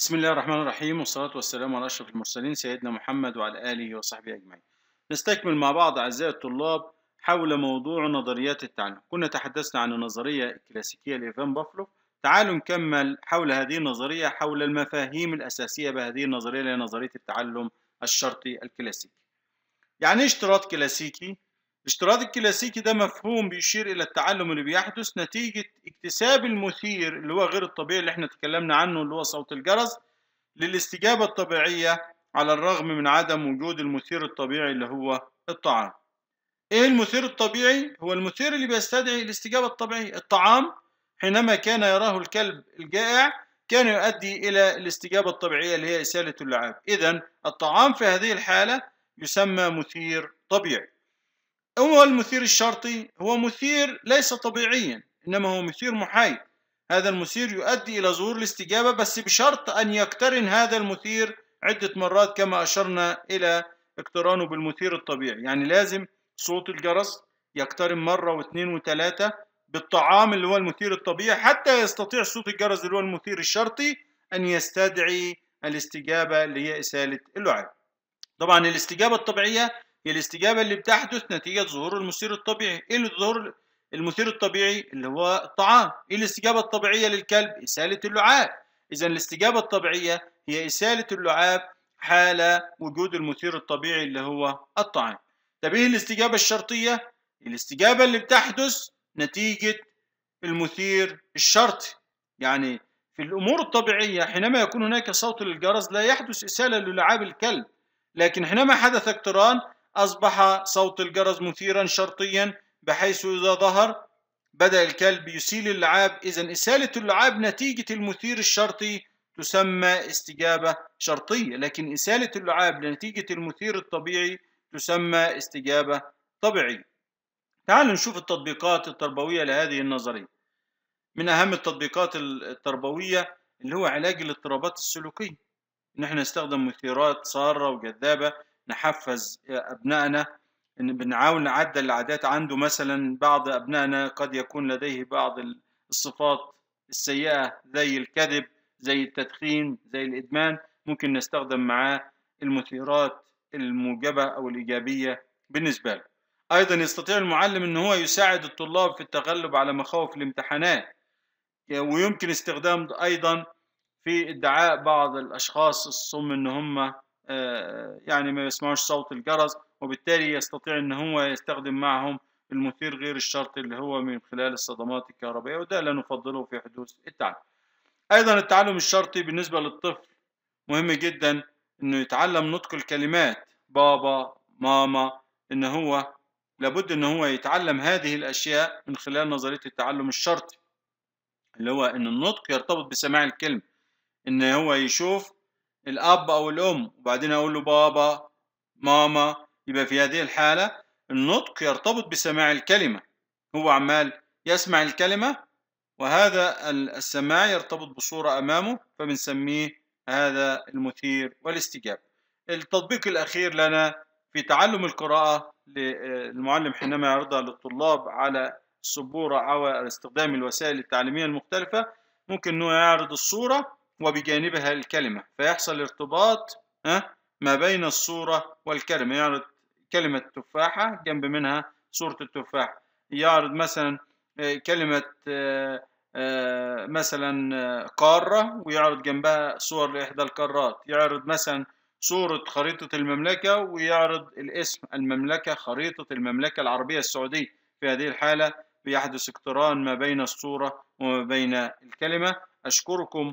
بسم الله الرحمن الرحيم والصلاة والسلام على أشرف المرسلين سيدنا محمد وعلى آله وصحبه أجمعين. نستكمل مع بعض أعزائي الطلاب حول موضوع نظريات التعلم. كنا تحدثنا عن النظرية الكلاسيكية لإيفان بافلوف. تعالوا نكمل حول هذه النظرية حول المفاهيم الأساسية بهذه النظرية اللي هي نظرية التعلم الشرطي الكلاسيكي. يعني إيه اشتراط كلاسيكي؟ الاشتراط الكلاسيكي ده مفهوم بيشير إلى التعلم اللي بيحدث نتيجة اكتساب المثير اللي هو غير الطبيعي اللي احنا اتكلمنا عنه اللي هو صوت الجرس للاستجابة الطبيعية على الرغم من عدم وجود المثير الطبيعي اللي هو الطعام ايه المثير الطبيعي هو المثير اللي بيستدعي الاستجابة الطبيعية الطعام حينما كان يراه الكلب الجائع كان يؤدي إلى الاستجابة الطبيعية اللي هي إسالة اللعاب إذا الطعام في هذه الحالة يسمى مثير طبيعي هو المثير الشرطي هو مثير ليس طبيعيا إنما هو مثير محايد هذا المثير يؤدي إلى ظهور الاستجابة بس بشرط أن يقترن هذا المثير عدة مرات كما أشرنا إلى اقترانه بالمثير الطبيعي يعني لازم صوت الجرس يقترن مرة واثنين وثلاثة بالطعام اللي هو المثير الطبيعي حتى يستطيع صوت الجرس اللي هو المثير الشرطي أن يستدعي الاستجابة اللي هي إسالة اللعاب طبعا الاستجابة الطبيعية هي الاستجابة اللي بتحدث نتيجة ظهور المثير الطبيعي ايه اللي ظهور المثير الطبيعي اللي هو الطعام ايه الاستجابة الطبيعية للكلب إسالة اللعاب إذا الاستجابة الطبيعية هي إسالة اللعاب حال وجود المثير الطبيعي اللي هو الطعام طب ايه الاستجابة الشرطية الاستجابة اللي بتحدث نتيجة المثير الشرطي يعني في الأمور الطبيعية حينما يكون هناك صوت للجرس لا يحدث إسالة للعاب الكلب لكن حينما حدث اقتران أصبح صوت الجرس مثيرا شرطيا بحيث إذا ظهر بدأ الكلب يسيل اللعاب إذا إسالة اللعاب نتيجة المثير الشرطي تسمى استجابة شرطية لكن إسالة اللعاب لنتيجة المثير الطبيعي تسمى استجابة طبيعية تعالوا نشوف التطبيقات التربوية لهذه النظرية من أهم التطبيقات التربوية اللي هو علاج الاضطرابات السلوكية إن احنا نستخدم مثيرات سارة وجذابة نحفز أبنائنا إن بنعاون نعدل العادات عنده مثلا بعض أبنائنا قد يكون لديه بعض الصفات السيئة زي الكذب زي التدخين زي الإدمان ممكن نستخدم معاه المثيرات الموجبة أو الإيجابية بالنسبة له أيضا يستطيع المعلم أن هو يساعد الطلاب في التغلب على مخاوف الامتحانات ويمكن استخدام أيضا في ادعاء بعض الأشخاص الصم أن هم آه، يعني ما يسمعوش صوت الجرس وبالتالي يستطيع ان هو يستخدم معهم المثير غير الشرطي اللي هو من خلال الصدمات الكهربائية وده لا نفضله في حدوث التعلم أيضا التعلم الشرطي بالنسبة للطفل مهم جدا أنه يتعلم نطق الكلمات بابا ماما أن هو لابد أن هو يتعلم هذه الأشياء من خلال نظرية التعلم الشرطي اللي هو أن النطق يرتبط بسماع الكلمة أن هو يشوف الاب او الام وبعدين اقول له بابا ماما يبقى في هذه الحاله النطق يرتبط بسماع الكلمه هو عمال يسمع الكلمه وهذا السماع يرتبط بصوره امامه فبنسميه هذا المثير والاستجابه التطبيق الاخير لنا في تعلم القراءه للمعلم حينما يعرضها للطلاب على السبوره او استخدام الوسائل التعليميه المختلفه ممكن انه يعرض الصوره وبجانبها الكلمة فيحصل ارتباط ما بين الصورة والكلمة يعرض كلمة تفاحة جنب منها صورة التفاحة يعرض مثلا آه، كلمة آه، آه، مثلا قارة ويعرض جنبها صور لإحدى القارات يعرض مثلا صورة خريطة المملكة ويعرض الاسم المملكة خريطة المملكة العربية السعودية في هذه الحالة بيحدث اقتران ما بين الصورة وما بين الكلمة أشكركم